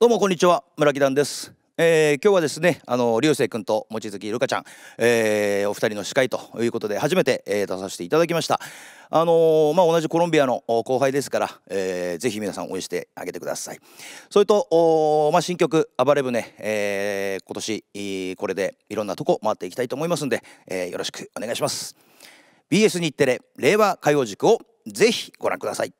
どうもこんにちは村木団です、えー、今日はですねあの流星君と望月るかちゃん、えー、お二人の司会ということで初めて、えー、出させていただきましたあのー、まあ同じコロンビアの後輩ですから、えー、ぜひ皆さん応援してあげてくださいそれとおまあ新曲暴れ船、えー、今年これでいろんなとこ回っていきたいと思いますんで、えー、よろしくお願いします BS 日テレ令和歌謡塾をぜひご覧ください